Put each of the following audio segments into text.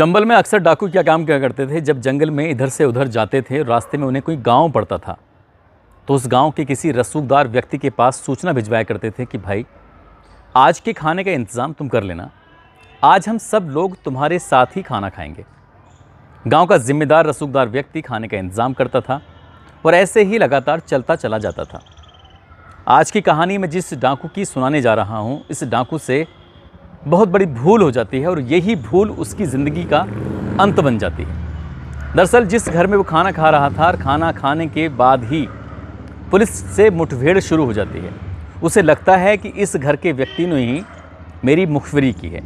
चंबल में अक्सर डाकू क्या काम क्या करते थे जब जंगल में इधर से उधर जाते थे रास्ते में उन्हें कोई गांव पड़ता था तो उस गांव के किसी रसूखदार व्यक्ति के पास सूचना भिजवाया करते थे कि भाई आज के खाने का इंतज़ाम तुम कर लेना आज हम सब लोग तुम्हारे साथ ही खाना खाएंगे गांव का जिम्मेदार रसूखदार व्यक्ति खाने का इंतज़ाम करता था और ऐसे ही लगातार चलता चला जाता था आज की कहानी में जिस डाकू की सुनाने जा रहा हूँ इस डाकू से बहुत बड़ी भूल हो जाती है और यही भूल उसकी ज़िंदगी का अंत बन जाती है दरअसल जिस घर में वो खाना खा रहा था और खाना खाने के बाद ही पुलिस से मुठभेड़ शुरू हो जाती है उसे लगता है कि इस घर के व्यक्ति ने ही मेरी मुखबरी की है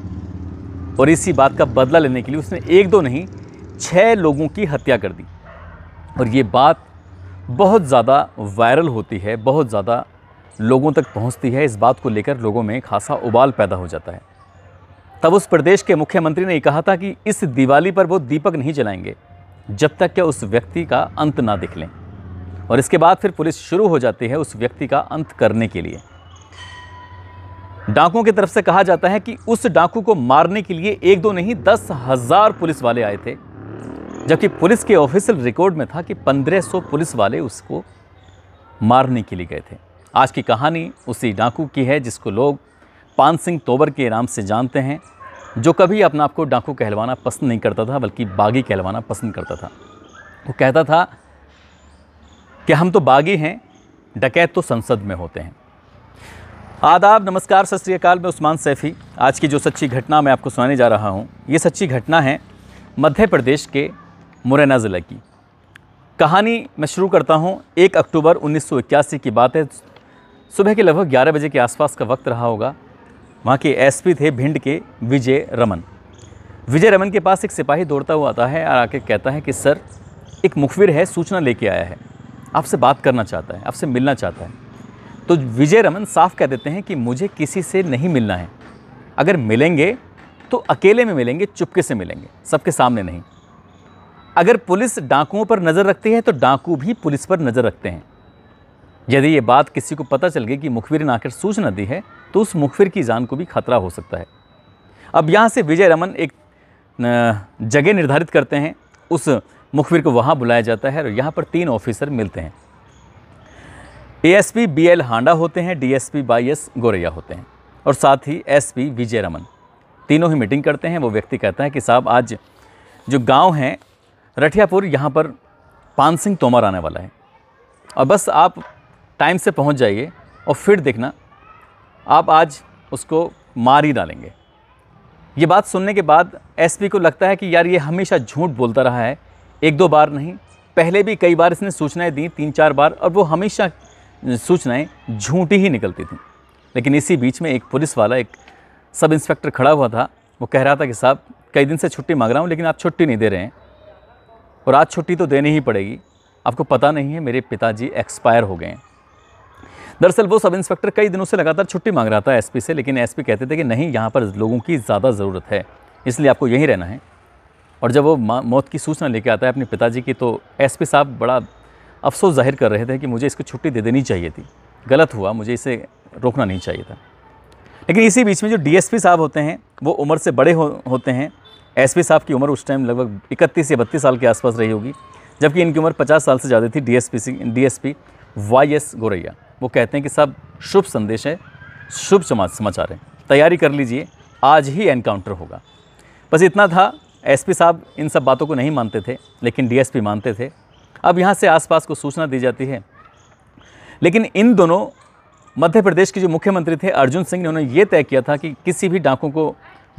और इसी बात का बदला लेने के लिए उसने एक दो नहीं छः लोगों की हत्या कर दी और ये बात बहुत ज़्यादा वायरल होती है बहुत ज़्यादा लोगों तक पहुंचती है इस बात को लेकर लोगों में खासा उबाल पैदा हो जाता है तब उस प्रदेश के मुख्यमंत्री ने कहा था कि इस दिवाली पर वो दीपक नहीं जलाएंगे जब तक कि उस व्यक्ति का अंत ना दिख लें और इसके बाद फिर पुलिस शुरू हो जाती है उस व्यक्ति का अंत करने के लिए डाकुओं की तरफ से कहा जाता है कि उस डाकू को मारने के लिए एक दो नहीं दस हज़ार पुलिस वाले आए थे जबकि पुलिस के ऑफिशियल रिकॉर्ड में था कि पंद्रह सौ पुलिस वाले उसको मारने के लिए गए थे आज की कहानी उसी डाकू की है जिसको लोग पान सिंह तोबर के नाम से जानते हैं जो कभी अपने आप को डाकू कहलवाना पसंद नहीं करता था बल्कि बागी कहलवाना पसंद करता था वो कहता था कि हम तो बागी हैं डकैत तो संसद में होते हैं आदाब नमस्कार सत श्रीकाल मैं उस्मान सैफ़ी आज की जो सच्ची घटना मैं आपको सुनाने जा रहा हूँ ये सच्ची घटना है मध्य प्रदेश के मुरैना ज़िले की कहानी मैं शुरू करता हूँ एक अक्टूबर 1981 की बात है सुबह के लगभग 11 बजे के आसपास का वक्त रहा होगा वहाँ के एसपी थे भिंड के विजय रमन विजय रमन के पास एक सिपाही दौड़ता हुआ आता है और आके कहता है कि सर एक मुखबिर है सूचना लेके आया है आपसे बात करना चाहता है आपसे मिलना चाहता है तो विजय रमन साफ कह देते हैं कि मुझे किसी से नहीं मिलना है अगर मिलेंगे तो अकेले में मिलेंगे चुपके से मिलेंगे सबके सामने नहीं अगर पुलिस डाकुओं पर नज़र रखती है तो डाकू भी पुलिस पर नज़र रखते हैं यदि ये बात किसी को पता चल गई कि मुखबिर ने आकर सूचना दी है तो उस मुखबिर की जान को भी खतरा हो सकता है अब यहाँ से विजय रमन एक जगह निर्धारित करते हैं उस मुखबिर को वहाँ बुलाया जाता है और यहाँ पर तीन ऑफिसर मिलते हैं एएसपी बीएल हांडा होते हैं डीएसपी बाईएस गोरैया होते हैं और साथ ही एसपी विजय रमन तीनों ही मीटिंग करते हैं वो व्यक्ति कहता है कि साहब आज जो गांव हैं रठियापुर यहाँ पर पान सिंह तोमर आने वाला है और बस आप टाइम से पहुँच जाइए और फिर देखना आप आज उसको मार ही डालेंगे ये बात सुनने के बाद एसपी को लगता है कि यार ये हमेशा झूठ बोलता रहा है एक दो बार नहीं पहले भी कई बार इसने सूचनाएं दी तीन चार बार और वो हमेशा सूचनाएं झूठी ही निकलती थी लेकिन इसी बीच में एक पुलिस वाला एक सब इंस्पेक्टर खड़ा हुआ था वो कह रहा था कि साहब कई दिन से छुट्टी मांग रहा हूँ लेकिन आप छुट्टी नहीं दे रहे हैं और आज छुट्टी तो देनी ही पड़ेगी आपको पता नहीं है मेरे पिताजी एक्सपायर हो गए हैं दरअसल वो सब इंस्पेक्टर कई दिनों से लगातार छुट्टी मांग रहा था एसपी से लेकिन एसपी कहते थे कि नहीं यहाँ पर लोगों की ज़्यादा ज़रूरत है इसलिए आपको यहीं रहना है और जब वो मौत की सूचना लेके आता है अपने पिताजी की तो एस साहब बड़ा अफसोस जाहिर कर रहे थे कि मुझे इसको छुट्टी दे देनी चाहिए थी गलत हुआ मुझे इसे रोकना नहीं चाहिए था लेकिन इसी बीच में जो डीएसपी साहब होते हैं वो उम्र से बड़े हो, होते हैं एसपी साहब की उम्र उस टाइम लगभग इकतीस या बत्तीस साल के आसपास रही होगी जबकि इनकी उम्र पचास साल से ज़्यादा थी डीएसपी डीएसपी वाई एस गोरैया वो कहते हैं कि सब शुभ संदेश है शुभ समाचार है तैयारी कर लीजिए आज ही एनकाउंटर होगा बस इतना था एसपी साहब इन सब बातों को नहीं मानते थे लेकिन डीएसपी मानते थे अब यहाँ से आसपास को सूचना दी जाती है लेकिन इन दोनों मध्य प्रदेश के जो मुख्यमंत्री थे अर्जुन सिंह ने उन्होंने ये तय किया था कि किसी भी डाकों को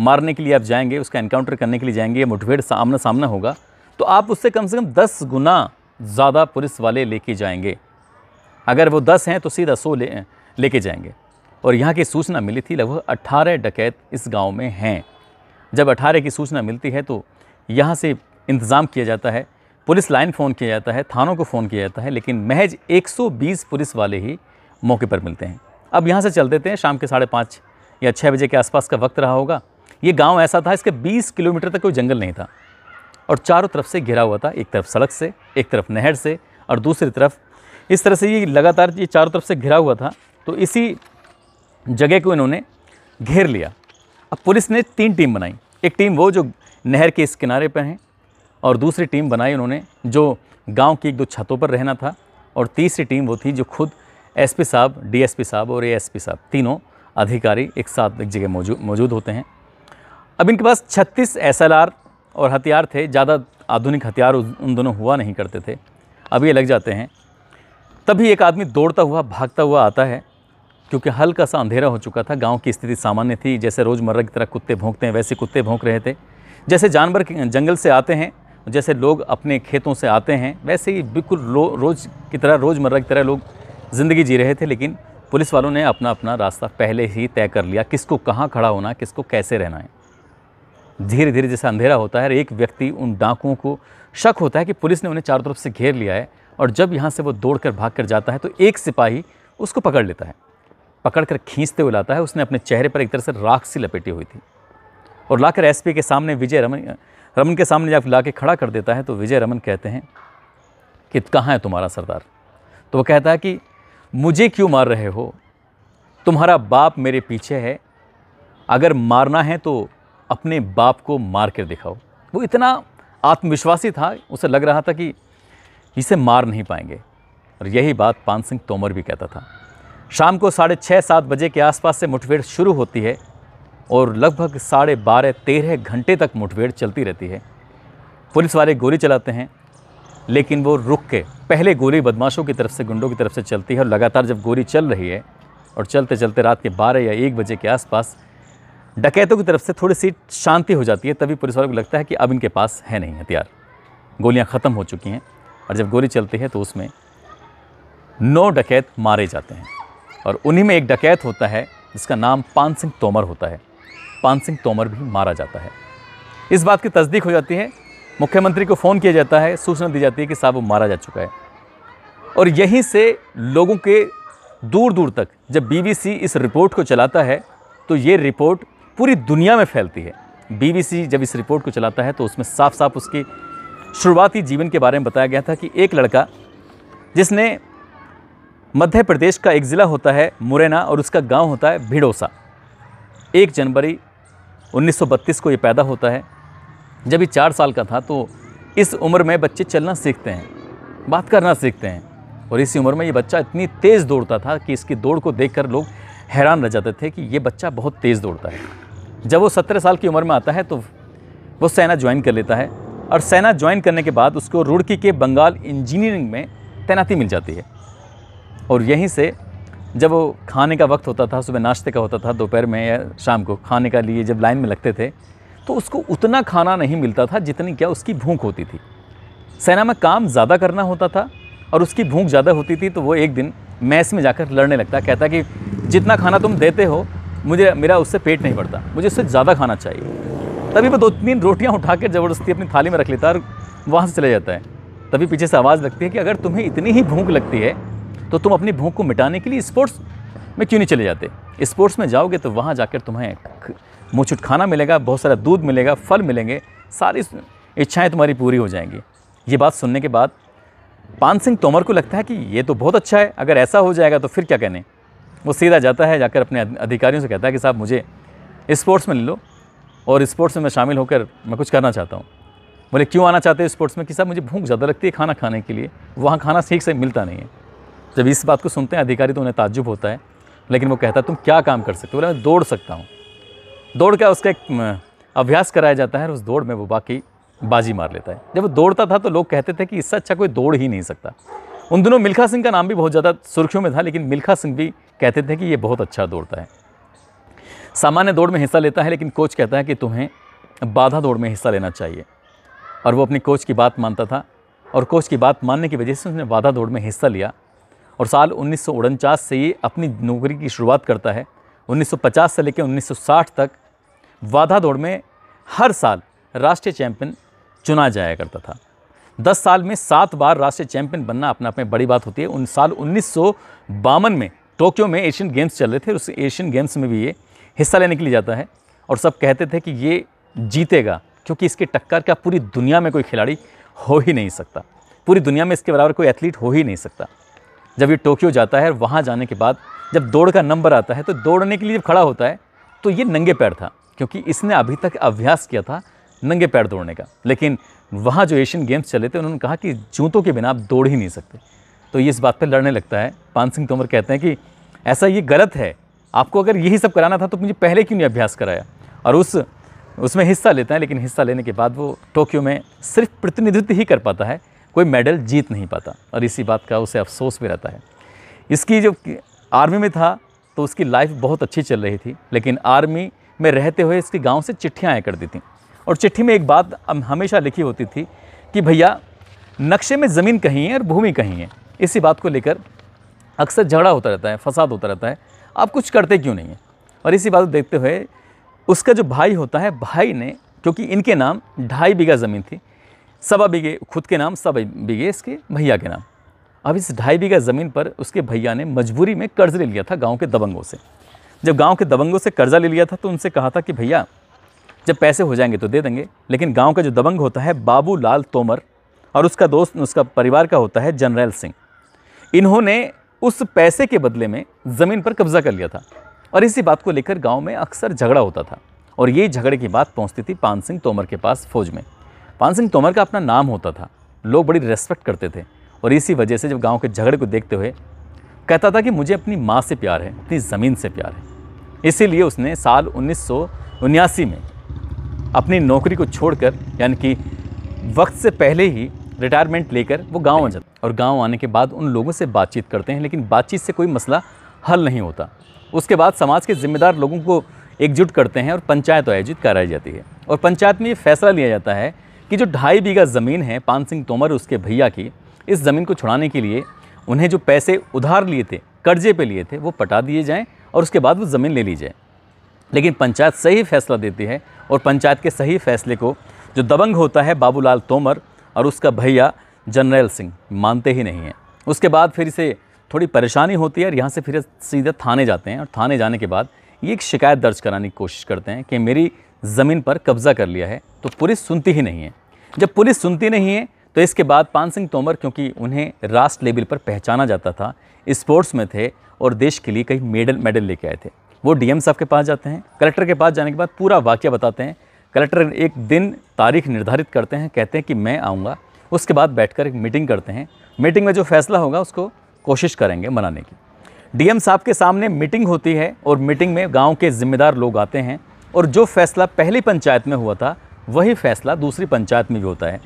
मारने के लिए आप जाएंगे उसका एनकाउंटर करने के लिए जाएंगे या मुठभेड़ सामना सामना होगा तो आप उससे कम से कम दस गुना ज़्यादा पुलिस वाले लेके जाएंगे अगर वो दस हैं तो सीधा सौ ले लेके जाएंगे और यहाँ की सूचना मिली थी लगभग अट्ठारह डकैत इस गाँव में हैं जब अट्ठारह की सूचना मिलती है तो यहाँ से इंतज़ाम किया जाता है पुलिस लाइन फ़ोन किया जाता है थानों को फ़ोन किया जाता है लेकिन महज 120 पुलिस वाले ही मौके पर मिलते हैं अब यहाँ से चल देते हैं शाम के साढ़े पाँच या छः बजे के आसपास का वक्त रहा होगा ये गांव ऐसा था इसके 20 किलोमीटर तक कोई जंगल नहीं था और चारों तरफ से घिरा हुआ था एक तरफ सड़क से एक तरफ नहर से और दूसरी तरफ इस तरह से ये लगातार ये चारों तरफ से घिरा हुआ था तो इसी जगह को इन्होंने घेर लिया अब पुलिस ने तीन टीम बनाई एक टीम वो जो नहर के इस किनारे पर हैं और दूसरी टीम बनाई उन्होंने जो गांव की एक दो छतों पर रहना था और तीसरी टीम वो थी जो खुद एसपी साहब डीएसपी साहब और एएसपी साहब तीनों अधिकारी एक साथ एक जगह मौजूद मौजूद होते हैं अब इनके पास 36 एसएलआर और हथियार थे ज़्यादा आधुनिक हथियार उन दोनों हुआ नहीं करते थे अब ये लग जाते हैं तभी एक आदमी दौड़ता हुआ भागता हुआ आता है क्योंकि हल्का सा अंधेरा हो चुका था गांव की स्थिति सामान्य थी जैसे रोज़मर्रा की तरह कुत्ते भोंकते हैं वैसे कुत्ते भोंक रहे थे जैसे जानवर जंगल से आते हैं जैसे लोग अपने खेतों से आते हैं वैसे ही बिल्कुल रोज़ की तरह रोज़मर्रा की तरह लोग ज़िंदगी जी रहे थे लेकिन पुलिस वालों ने अपना अपना रास्ता पहले ही तय कर लिया किसको कहाँ खड़ा होना है किसको कैसे रहना है धीरे धीरे जैसे अंधेरा होता है एक व्यक्ति उन डाकुओं को शक होता है कि पुलिस ने उन्हें चारों तरफ से घेर लिया है और जब यहाँ से वो दौड़ कर भाग कर जाता है तो एक सिपाही उसको पकड़ लेता है पकड़ कर खींचते हुए लाता है उसने अपने चेहरे पर एक तरह से राख सी लपेटी हुई थी और लाकर एसपी के सामने विजय रमन रमन के सामने जब ला के खड़ा कर देता है तो विजय रमन कहते हैं कि कहाँ है तुम्हारा सरदार तो वो कहता है कि मुझे क्यों मार रहे हो तुम्हारा बाप मेरे पीछे है अगर मारना है तो अपने बाप को मार कर दिखाओ वो इतना आत्मविश्वासी था उसे लग रहा था कि इसे मार नहीं पाएंगे और यही बात पान सिंह तोमर भी कहता था शाम को साढ़े छः सात बजे के आसपास से मुठभेड़ शुरू होती है और लगभग साढ़े बारह तेरह घंटे तक मुठभेड़ चलती रहती है पुलिस वाले गोली चलाते हैं लेकिन वो रुक के पहले गोली बदमाशों की तरफ से गुंडों की तरफ से चलती है और लगातार जब गोली चल रही है और चलते चलते रात के बारह या एक बजे के आसपास डकैतों की तरफ से थोड़ी सी शांति हो जाती है तभी पुलिस वालों को लगता है कि अब इनके पास है नहीं हथियार गोलियाँ ख़त्म हो चुकी हैं और जब गोली चलती है तो उसमें नौ डकैत मारे जाते हैं और उन्हीं में एक डकैत होता है जिसका नाम पान सिंह तोमर होता है पान सिंह तोमर भी मारा जाता है इस बात की तस्दीक हो जाती है मुख्यमंत्री को फ़ोन किया जाता है सूचना दी जाती है कि साहब वो मारा जा चुका है और यहीं से लोगों के दूर दूर तक जब बीबीसी इस रिपोर्ट को चलाता है तो ये रिपोर्ट पूरी दुनिया में फैलती है बीबीसी जब इस रिपोर्ट को चलाता है तो उसमें साफ साफ उसकी शुरुआती जीवन के बारे में बताया गया था कि एक लड़का जिसने मध्य प्रदेश का एक ज़िला होता है मुरैना और उसका गांव होता है भिड़ोसा एक जनवरी 1932 को ये पैदा होता है जब ये चार साल का था तो इस उम्र में बच्चे चलना सीखते हैं बात करना सीखते हैं और इसी उम्र में ये बच्चा इतनी तेज़ दौड़ता था कि इसकी दौड़ को देख लोग हैरान रह जाते थे कि ये बच्चा बहुत तेज़ दौड़ता है जब वो सत्रह साल की उम्र में आता है तो वो सेना ज्वाइन कर लेता है और सेना ज्वाइन करने के बाद उसको रुड़की के बंगाल इंजीनियरिंग में तैनाती मिल जाती है और यहीं से जब वो खाने का वक्त होता था सुबह नाश्ते का होता था दोपहर में या शाम को खाने का लिए जब लाइन में लगते थे तो उसको उतना खाना नहीं मिलता था जितनी क्या उसकी भूख होती थी सेना में काम ज़्यादा करना होता था और उसकी भूख ज़्यादा होती थी तो वो एक दिन मैस में जाकर लड़ने लगता कहता कि जितना खाना तुम देते हो मुझे मेरा उससे पेट नहीं भरता मुझे उससे ज़्यादा खाना चाहिए तभी वो दो तीन रोटियाँ उठा कर ज़बरदस्ती अपनी थाली में रख लेता है और वहाँ से चले जाता है तभी पीछे से आवाज़ लगती है कि अगर तुम्हें इतनी ही भूख लगती है तो तुम अपनी भूख को मिटाने के लिए स्पोर्ट्स में क्यों नहीं चले जाते स्पोर्ट्स में जाओगे तो वहाँ जाकर तुम्हें मुँह खाना मिलेगा बहुत सारा दूध मिलेगा फल मिलेंगे सारी इच्छाएँ तुम्हारी पूरी हो जाएंगी ये बात सुनने के बाद पान सिंह तोमर को लगता है कि ये तो बहुत अच्छा है अगर ऐसा हो जाएगा तो फिर क्या कहने वो सीधा जाता है जाकर अपने अधिकारियों से कहता है कि साहब मुझे स्पोर्ट्स में ले लो और स्पोर्ट्स में मैं शामिल होकर मैं कुछ करना चाहता हूँ बोले क्यों आना चाहते हो स्पोर्ट्स में कि साहब मुझे भूख ज़्यादा लगती है खाना खाने के लिए वहाँ खाना ठीक से मिलता नहीं है जब इस बात को सुनते हैं अधिकारी तो उन्हें ताजुब होता है लेकिन वो कहता है तुम क्या काम कर सकते हो बोले मैं दौड़ सकता हूँ दौड़ का उसका एक अभ्यास कराया जाता है और उस दौड़ में वो बाकी बाजी मार लेता है जब वो दौड़ता था तो लोग कहते थे कि इससे अच्छा कोई दौड़ ही नहीं सकता उन दिनों मिल्खा सिंह का नाम भी बहुत ज़्यादा सुर्खियों में था लेकिन मिल्खा सिंह भी कहते थे कि ये बहुत अच्छा दौड़ता है सामान्य दौड़ में हिस्सा लेता है लेकिन कोच कहता है कि तुम्हें बाधा दौड़ में हिस्सा लेना चाहिए और वो अपनी कोच की बात मानता था और कोच की बात मानने की वजह से उसने बाधा दौड़ में हिस्सा लिया और साल उन्नीस से ये अपनी नौकरी की शुरुआत करता है 1950 से लेकर 1960 तक वाधा दौड़ में हर साल राष्ट्रीय चैंपियन चुना जाया करता था दस साल में सात बार राष्ट्रीय चैंपियन बनना अपने आप में बड़ी बात होती है उन साल उन्नीस में टोक्यो में एशियन गेम्स चल रहे थे उस एशियन गेम्स में भी ये हिस्सा लेने के लिए जाता है और सब कहते थे कि ये जीतेगा क्योंकि इसके टक्कर का पूरी दुनिया में कोई खिलाड़ी हो ही नहीं सकता पूरी दुनिया में इसके बराबर कोई एथलीट हो ही नहीं सकता जब ये टोक्यो जाता है और वहाँ जाने के बाद जब दौड़ का नंबर आता है तो दौड़ने के लिए जब खड़ा होता है तो ये नंगे पैर था क्योंकि इसने अभी तक अभ्यास किया था नंगे पैर दौड़ने का लेकिन वहाँ जो एशियन गेम्स चले थे उन्होंने कहा कि जूतों के बिना आप दौड़ ही नहीं सकते तो ये इस बात पर लड़ने लगता है पान सिंह तोमर कहते हैं कि ऐसा ये गलत है आपको अगर यही सब कराना था तो मुझे पहले क्यों नहीं अभ्यास कराया और उस उसमें हिस्सा लेता है लेकिन हिस्सा लेने के बाद वो टोक्यो में सिर्फ प्रतिनिधित्व ही कर पाता है कोई मेडल जीत नहीं पाता और इसी बात का उसे अफसोस भी रहता है इसकी जब आर्मी में था तो उसकी लाइफ बहुत अच्छी चल रही थी लेकिन आर्मी में रहते हुए इसके गांव से चिट्ठियाँ आया करती थी और चिट्ठी में एक बात हमेशा लिखी होती थी कि भैया नक्शे में ज़मीन कहीं है और भूमि कहीं है इसी बात को लेकर अक्सर झगड़ा होता रहता है फसाद होता रहता है आप कुछ करते क्यों नहीं हैं और इसी बात को देखते हुए उसका जो भाई होता है भाई ने क्योंकि इनके नाम ढाई बीघा ज़मीन थी सवा बीघे खुद के नाम सवा बीघे इसके भैया के नाम अब इस ढाई बीघा ज़मीन पर उसके भैया ने मजबूरी में कर्ज़ ले लिया था गाँव के दबंगों से जब गाँव के दबंगों से कर्ज़ा ले लिया था तो उनसे कहा था कि भैया जब पैसे हो जाएंगे तो दे देंगे लेकिन गांव का जो दबंग होता है लाल तोमर और उसका दोस्त उसका परिवार का होता है जनरल सिंह इन्होंने उस पैसे के बदले में ज़मीन पर कब्जा कर लिया था और इसी बात को लेकर गांव में अक्सर झगड़ा होता था और ये झगड़े की बात पहुंचती थी पान सिंह तोमर के पास फौज में पान सिंह तोमर का अपना नाम होता था लोग बड़ी रेस्पेक्ट करते थे और इसी वजह से जब गाँव के झगड़े को देखते हुए कहता था कि मुझे अपनी माँ से प्यार है अपनी ज़मीन से प्यार है इसीलिए उसने साल उन्नीस में अपनी नौकरी को छोड़कर यानी कि वक्त से पहले ही रिटायरमेंट लेकर वो गाँव आ जाते और गाँव आने के बाद उन लोगों से बातचीत करते हैं लेकिन बातचीत से कोई मसला हल नहीं होता उसके बाद समाज के जिम्मेदार लोगों को एकजुट करते हैं और पंचायत आयोजित कराई जाती है और पंचायत में ये फैसला लिया जाता है कि जो ढाई बीघा ज़मीन है पान सिंह तोमर उसके भैया की इस ज़मीन को छुड़ाने के लिए उन्हें जो पैसे उधार लिए थे कर्जे पे लिए थे वो पटा दिए जाएँ और उसके बाद वो ज़मीन ले ली जाए लेकिन पंचायत सही फैसला देती है और पंचायत के सही फैसले को जो दबंग होता है बाबूलाल तोमर और उसका भैया जनरल सिंह मानते ही नहीं हैं उसके बाद फिर इसे थोड़ी परेशानी होती है और यहाँ से फिर सीधे थाने जाते हैं और थाने जाने के बाद ये एक शिकायत दर्ज कराने की कोशिश करते हैं कि मेरी ज़मीन पर कब्ज़ा कर लिया है तो पुलिस सुनती ही नहीं है जब पुलिस सुनती नहीं है तो इसके बाद पान सिंह तोमर क्योंकि उन्हें राष्ट्र लेवल पर पहचाना जाता था स्पोर्ट्स में थे और देश के लिए कई मेडल मेडल लेके आए थे वो डीएम साहब के पास जाते हैं कलेक्टर के पास जाने के बाद पूरा वाक्य बताते हैं कलेक्टर एक दिन तारीख निर्धारित करते हैं कहते हैं कि मैं आऊँगा उसके बाद बैठकर एक मीटिंग करते हैं मीटिंग में जो फैसला होगा उसको कोशिश करेंगे मनाने की डीएम साहब के सामने मीटिंग होती है और मीटिंग में गांव के ज़िम्मेदार लोग आते हैं और जो फैसला पहली पंचायत में हुआ था वही फैसला दूसरी पंचायत में भी होता है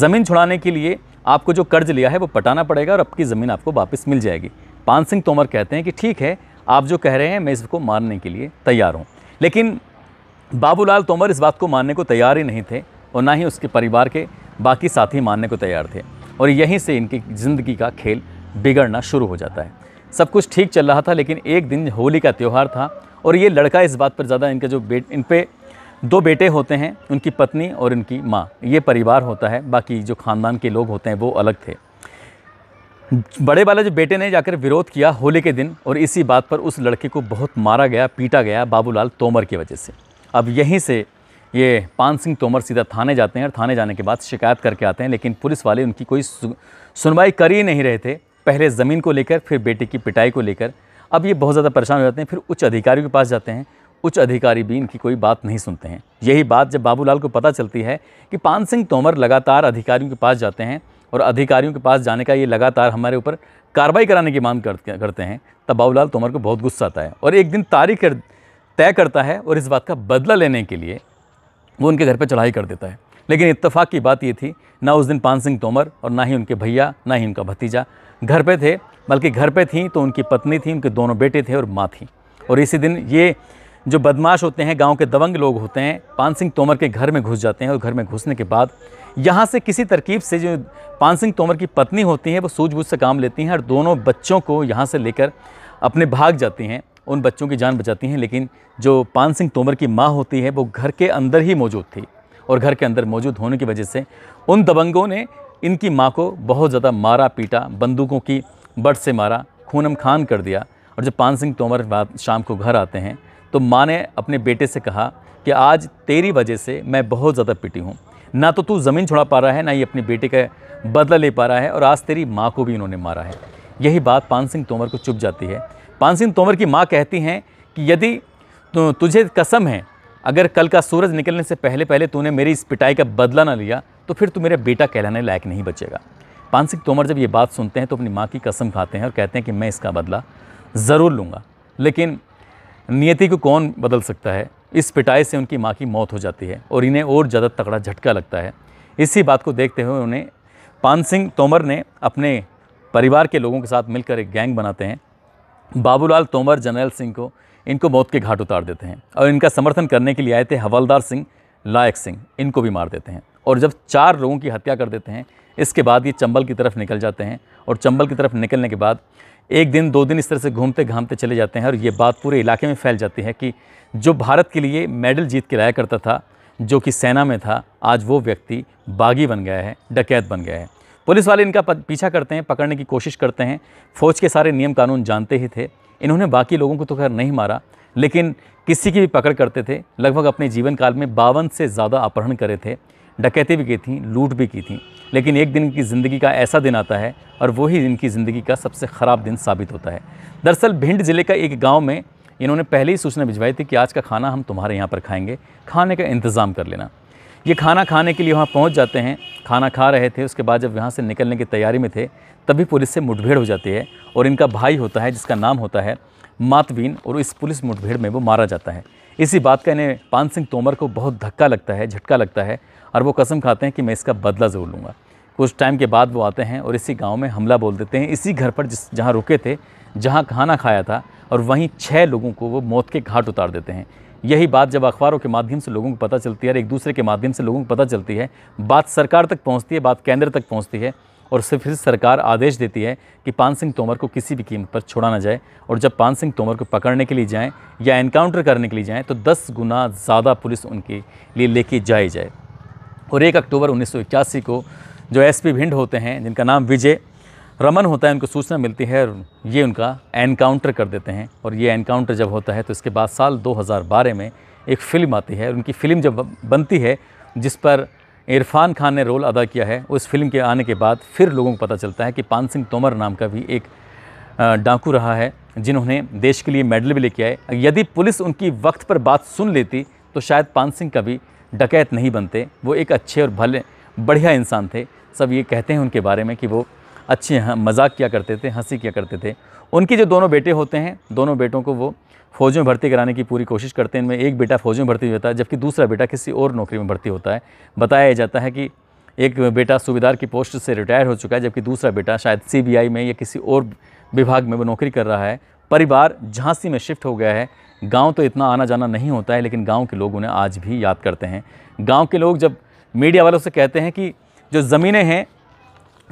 ज़मीन छुड़ाने के लिए आपको जो कर्ज लिया है वो पटाना पड़ेगा और आपकी ज़मीन आपको वापस मिल जाएगी पान सिंह तोमर कहते हैं कि ठीक है आप जो कह रहे हैं मैं इसको मानने के लिए तैयार हूँ लेकिन बाबूलाल तोमर इस बात को मानने को तैयार ही नहीं थे और ना ही उसके परिवार के बाकी साथी मानने को तैयार थे और यहीं से इनकी ज़िंदगी का खेल बिगड़ना शुरू हो जाता है सब कुछ ठीक चल रहा था लेकिन एक दिन होली का त्यौहार था और ये लड़का इस बात पर ज़्यादा इनके जो बेट इन पर दो बेटे होते हैं उनकी पत्नी और उनकी माँ ये परिवार होता है बाकी जो ख़ानदान के लोग होते हैं वो अलग थे बड़े वाले जो बेटे ने जाकर विरोध किया होली के दिन और इसी बात पर उस लड़के को बहुत मारा गया पीटा गया बाबूलाल तोमर की वजह से अब यहीं से ये पान सिंह तोमर सीधा थाने जाते हैं और थाने जाने के बाद शिकायत करके आते हैं लेकिन पुलिस वाले उनकी कोई सुनवाई कर ही नहीं रहे थे पहले ज़मीन को लेकर फिर बेटे की पिटाई को लेकर अब ये बहुत ज़्यादा परेशान हो जाते हैं फिर उच्च अधिकारी के पास जाते हैं उच्च अधिकारी भी इनकी कोई बात नहीं सुनते हैं यही बात जब बाबूलाल को पता चलती है कि पान सिंह तोमर लगातार अधिकारियों के पास जाते हैं और अधिकारियों के पास जाने का ये लगातार हमारे ऊपर कार्रवाई कराने की मांग करते हैं तब बाबूलाल तोमर को बहुत गुस्सा आता है और एक दिन तारीख तय करता है और इस बात का बदला लेने के लिए वो उनके घर पर चढ़ाई कर देता है लेकिन इतफाक़ की बात ये थी ना उस दिन पान सिंह तोमर और ना ही उनके भैया ना ही उनका भतीजा घर पे थे बल्कि घर पे थी तो उनकी पत्नी थी उनके दोनों बेटे थे और माँ थी और इसी दिन ये जो बदमाश होते हैं गांव के दबंग लोग होते हैं पान सिंह तोमर के घर में घुस जाते हैं और घर में घुसने के बाद यहाँ से किसी तरकीब से जो पान सिंह तोमर की पत्नी होती है वो सूझबूझ से काम लेती हैं और दोनों बच्चों को यहाँ से लेकर अपने भाग जाती हैं उन बच्चों की जान बचाती हैं लेकिन जो पान सिंह तोमर की माँ होती है वो घर के अंदर ही मौजूद थी और घर के अंदर मौजूद होने की वजह से उन दबंगों ने इनकी माँ को बहुत ज़्यादा मारा पीटा बंदूकों की बट से मारा खूनम खान कर दिया और जब पान सिंह तोमर बाद शाम को घर आते हैं तो माँ ने अपने बेटे से कहा कि आज तेरी वजह से मैं बहुत ज़्यादा पीटी हूँ ना तो तू ज़मीन छुड़ा पा रहा है ना ही अपने बेटे का बदला ले पा रहा है और आज तेरी माँ को भी इन्होंने मारा है यही बात पान सिंह तोमर को चुप जाती है पानसिंह तोमर की माँ कहती हैं कि यदि तुझे कसम है अगर कल का सूरज निकलने से पहले पहले तूने मेरी इस पिटाई का बदला ना लिया तो फिर तू मेरा बेटा कहलाने लायक नहीं बचेगा पान सिंह तोमर जब ये बात सुनते हैं तो अपनी माँ की कसम खाते हैं और कहते हैं कि मैं इसका बदला ज़रूर लूँगा लेकिन नियति को कौन बदल सकता है इस पिटाई से उनकी माँ की मौत हो जाती है और इन्हें और ज़्यादा तगड़ा झटका लगता है इसी बात को देखते हुए उन्हें पान सिंह तोमर ने अपने परिवार के लोगों के साथ मिलकर एक गैंग बनाते हैं बाबूलाल तोमर जनरल सिंह को इनको मौत के घाट उतार देते हैं और इनका समर्थन करने के लिए आए थे हवलदार सिंह लायक सिंह इनको भी मार देते हैं और जब चार लोगों की हत्या कर देते हैं इसके बाद ये चंबल की तरफ निकल जाते हैं और चंबल की तरफ निकलने के बाद एक दिन दो दिन इस तरह से घूमते घामते चले जाते हैं और ये बात पूरे इलाके में फैल जाती है कि जो भारत के लिए मेडल जीत के लाया करता था जो कि सेना में था आज वो व्यक्ति बागी बन गया है डकैत बन गया है पुलिस वाले इनका पीछा करते हैं पकड़ने की कोशिश करते हैं फ़ौज के सारे नियम कानून जानते ही थे इन्होंने बाकी लोगों को तो खैर नहीं मारा लेकिन किसी की भी पकड़ करते थे लगभग अपने जीवन काल में बावन से ज़्यादा अपहरण करे थे डकैती भी की थी लूट भी की थी लेकिन एक दिन की ज़िंदगी का ऐसा दिन आता है और वही इनकी ज़िंदगी का सबसे ख़राब दिन साबित होता है दरअसल भिंड ज़िले का एक गाँव में इन्होंने पहले ही सूचना भिजवाई थी कि आज का खाना हम तुम्हारे यहाँ पर खाएंगे खाने का इंतज़ाम कर लेना ये खाना खाने के लिए वहाँ पहुँच जाते हैं खाना खा रहे थे उसके बाद जब यहाँ से निकलने की तैयारी में थे तभी पुलिस से मुठभेड़ हो जाती है और इनका भाई होता है जिसका नाम होता है मातवीन और इस पुलिस मुठभेड़ में वो मारा जाता है इसी बात का इन्हें पान सिंह तोमर को बहुत धक्का लगता है झटका लगता है और वो कसम खाते हैं कि मैं इसका बदला ज़रूर लूँगा कुछ टाइम के बाद वो आते हैं और इसी गांव में हमला बोल देते हैं इसी घर पर जिस जहाँ रुके थे जहाँ खाना खाया था और वहीं छः लोगों को वो मौत के घाट उतार देते हैं यही बात जब अखबारों के माध्यम से लोगों को पता चलती है और एक दूसरे के माध्यम से लोगों को पता चलती है बात सरकार तक पहुँचती है बात केंद्र तक पहुँचती है और सिर्फ फिर सरकार आदेश देती है कि पान सिंह तोमर को किसी भी कीमत पर छोड़ा ना जाए और जब पान सिंह तोमर को पकड़ने के लिए जाएँ या इनकाउंटर करने के लिए जाएँ तो दस गुना ज़्यादा पुलिस उनके लिए लेके जाए जाए और एक अक्टूबर उन्नीस को जो एस भिंड होते हैं जिनका नाम विजय रमन होता है उनको सूचना मिलती है ये उनका एनकाउंटर कर देते हैं और ये एनकाउंटर जब होता है तो इसके बाद साल 2012 में एक फ़िल्म आती है उनकी फ़िल्म जब बनती है जिस पर इरफान खान ने रोल अदा किया है उस फिल्म के आने के बाद फिर लोगों को पता चलता है कि पान सिंह तोमर नाम का भी एक डाकू रहा है जिन्होंने देश के लिए मेडल भी लेके आए यदि पुलिस उनकी वक्त पर बात सुन लेती तो शायद पान सिंह कभी डकैत नहीं बनते वो एक अच्छे और भले बढ़िया इंसान थे सब ये कहते हैं उनके बारे में कि वो अच्छे मजाक किया करते थे हंसी किया करते थे उनके जो दोनों बेटे होते हैं दोनों बेटों को वो फौज में भर्ती कराने की पूरी कोशिश करते हैं इनमें एक बेटा फौज में भर्ती होता है जबकि दूसरा बेटा किसी और नौकरी में भर्ती होता है बताया जाता है कि एक बेटा सूबेदार की पोस्ट से रिटायर हो चुका है जबकि दूसरा बेटा शायद सीबीआई में या किसी और विभाग में वो नौकरी कर रहा है परिवार झांसी में शिफ्ट हो गया है गांव तो इतना आना जाना नहीं होता है लेकिन गांव के लोग उन्हें आज भी याद करते हैं गांव के लोग जब मीडिया वालों से कहते हैं कि जो ज़मीनें हैं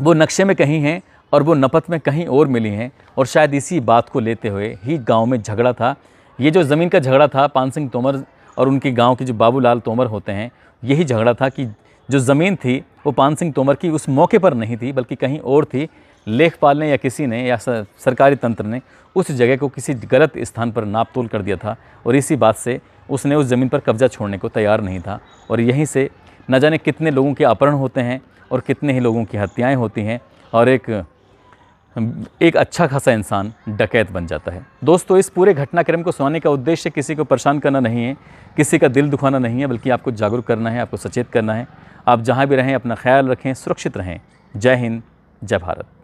वो नक्शे में कहीं हैं और वो नपत में कहीं और मिली हैं और शायद इसी बात को लेते हुए ही गाँव में झगड़ा था ये जो ज़मीन का झगड़ा था पान सिंह तोमर और उनके गाँव के जो बाबूलाल तोमर होते हैं यही झगड़ा था कि जो ज़मीन थी वो पान सिंह तोमर की उस मौके पर नहीं थी बल्कि कहीं और थी लेखपाल ने या किसी ने या सरकारी तंत्र ने उस जगह को किसी गलत स्थान पर नाप तोल कर दिया था और इसी बात से उसने उस ज़मीन पर कब्जा छोड़ने को तैयार नहीं था और यहीं से न जाने कितने लोगों के अपहरण होते हैं और कितने ही लोगों की हत्याएं होती हैं और एक एक अच्छा खासा इंसान डकैत बन जाता है दोस्तों इस पूरे घटनाक्रम को सुनाने का उद्देश्य किसी को परेशान करना नहीं है किसी का दिल दुखाना नहीं है बल्कि आपको जागरूक करना है आपको सचेत करना है आप जहाँ भी रहें अपना ख्याल रखें सुरक्षित रहें जय हिंद जय भारत